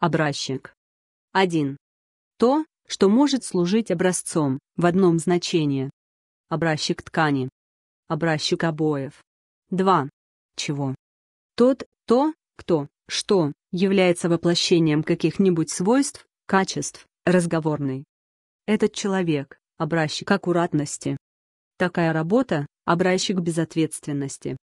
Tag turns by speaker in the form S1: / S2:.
S1: Образчик. 1. То, что может служить образцом в одном значении. Образчик ткани. Образчик обоев. 2. Чего? Тот, то, кто, что, является воплощением каких-нибудь свойств, качеств, разговорный. Этот человек – образчик аккуратности. Такая работа – образчик безответственности.